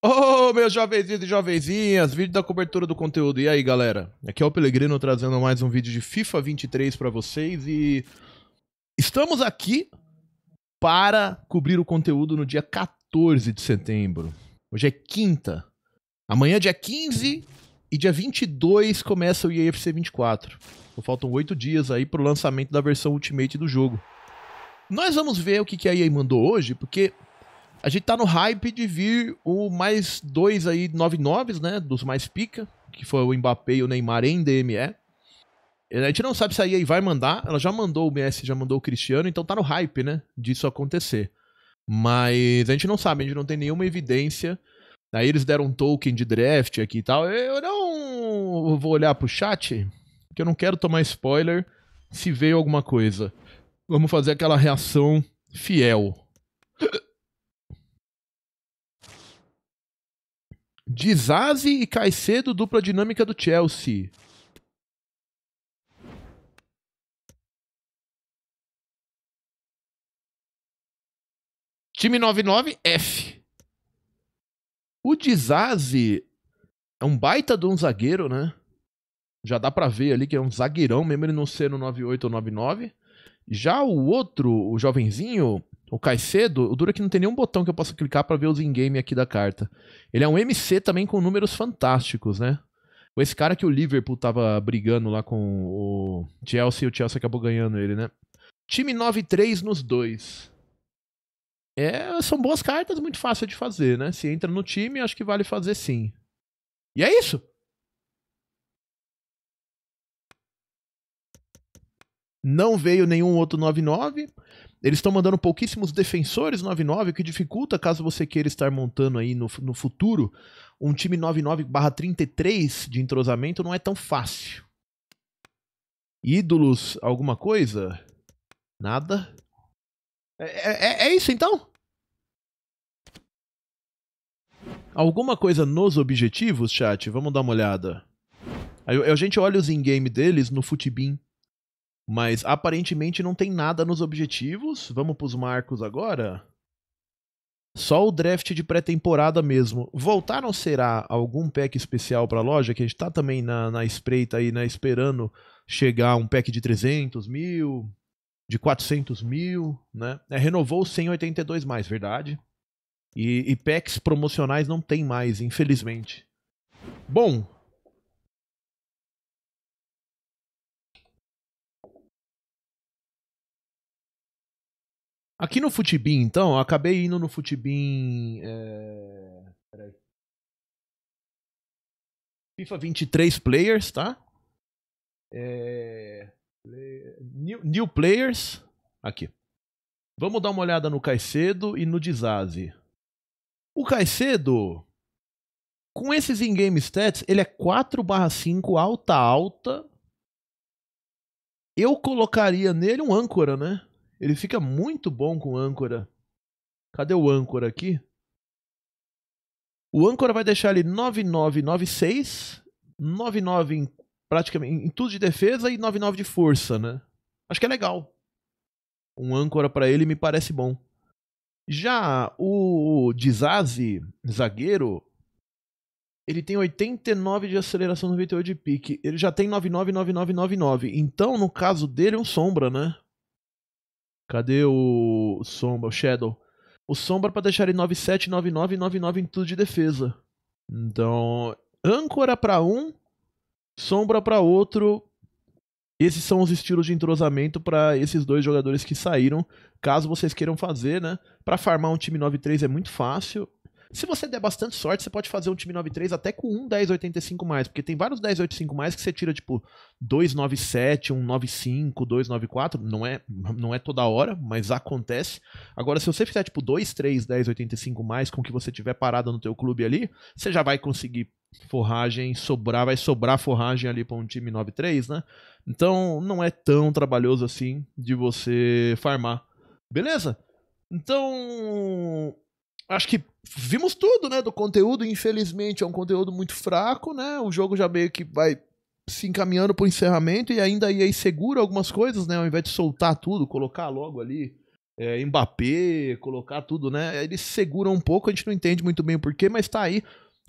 Ô, oh, meus jovenzinhos e jovenzinhas, vídeo da cobertura do conteúdo. E aí, galera? Aqui é o Pelegrino trazendo mais um vídeo de FIFA 23 para vocês e estamos aqui para cobrir o conteúdo no dia 14 de setembro. Hoje é quinta. Amanhã é dia 15 e dia 22 começa o EAFC 24. Então, faltam oito dias aí pro lançamento da versão Ultimate do jogo. Nós vamos ver o que a EA mandou hoje, porque a gente tá no hype de vir o mais dois aí 99s, né? Dos mais pica, que foi o Mbappé e o Neymar em DME. É, a gente não sabe se a EA vai mandar. Ela já mandou o Messi, já mandou o Cristiano, então tá no hype, né? Disso acontecer. Mas a gente não sabe, a gente não tem nenhuma evidência. Aí eles deram um token de draft aqui e tal. Eu não vou olhar pro chat, porque eu não quero tomar spoiler se veio alguma coisa. Vamos fazer aquela reação fiel. Dizazi e Caicedo, dupla dinâmica do Chelsea. Time 99F. O Dizazi é um baita de um zagueiro, né? Já dá pra ver ali que é um zagueirão, mesmo ele não ser no 98 ou 99. Já o outro, o jovenzinho, o Caicedo, o duro é que não tem nenhum botão que eu possa clicar para ver os in-game aqui da carta. Ele é um MC também com números fantásticos, né? Esse cara que o Liverpool tava brigando lá com o Chelsea, o Chelsea acabou ganhando ele, né? Time 9-3 nos dois. É, são boas cartas, muito fácil de fazer, né? Se entra no time, acho que vale fazer sim. E é isso! Não veio nenhum outro 99. Eles estão mandando pouquíssimos defensores 99, o que dificulta caso você queira estar montando aí no, no futuro um time 99/33 de entrosamento não é tão fácil. Ídolos, alguma coisa? Nada. É, é, é, é isso então? Alguma coisa nos objetivos, chat? Vamos dar uma olhada. a gente olha os in-game deles no Futibin. Mas aparentemente não tem nada nos objetivos. Vamos para os marcos agora? Só o draft de pré-temporada mesmo. Voltaram será algum pack especial para a loja? Que a gente está também na, na espreita aí, né? Esperando chegar um pack de 300 mil, de 400 mil, né? É, renovou 182 mais, verdade. E, e packs promocionais não tem mais, infelizmente. Bom, Aqui no Futibin, então, eu acabei indo no Futibin. É... Peraí. FIFA 23 players, tá? É... New, new players. Aqui. Vamos dar uma olhada no Caicedo e no Dizazi. O Caicedo, com esses in-game stats, ele é 4/5 alta alta. Eu colocaria nele um âncora, né? Ele fica muito bom com âncora. Cadê o âncora aqui? O âncora vai deixar ele 9996, 99 em praticamente em tudo de defesa e 99 de força, né? Acho que é legal. Um âncora para ele me parece bom. Já o Dizazi, zagueiro, ele tem 89 de aceleração, 98 de pique. Ele já tem 99, Então, no caso dele, é um sombra, né? Cadê o Sombra, o Shadow? O Sombra é para deixar em 97, 99 99 em tudo de defesa. Então, âncora para um, sombra para outro. Esses são os estilos de entrosamento para esses dois jogadores que saíram, caso vocês queiram fazer, né? Para farmar um time 9-3 é muito fácil. Se você der bastante sorte, você pode fazer um time 9-3 até com um 10-85 mais, porque tem vários 10-85 mais que você tira, tipo, 2-9-7, um 9-5, 2-9-4, não é, não é toda hora, mas acontece. Agora, se você fizer, tipo, 2-3, 10-85 mais com o que você tiver parado no teu clube ali, você já vai conseguir forragem, sobrar, vai sobrar forragem ali para um time 9-3, né? Então, não é tão trabalhoso assim de você farmar. Beleza? Então, acho que vimos tudo, né, do conteúdo, infelizmente é um conteúdo muito fraco, né? O jogo já meio que vai se encaminhando para o encerramento e ainda aí segura algumas coisas, né, ao invés de soltar tudo, colocar logo ali é, Mbappé, colocar tudo, né? Eles seguram um pouco, a gente não entende muito bem o porquê, mas tá aí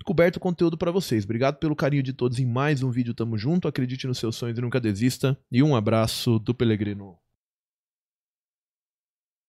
coberto o conteúdo para vocês. Obrigado pelo carinho de todos em mais um vídeo, tamo junto, acredite nos seus sonhos e nunca desista. E um abraço do Pelegrino.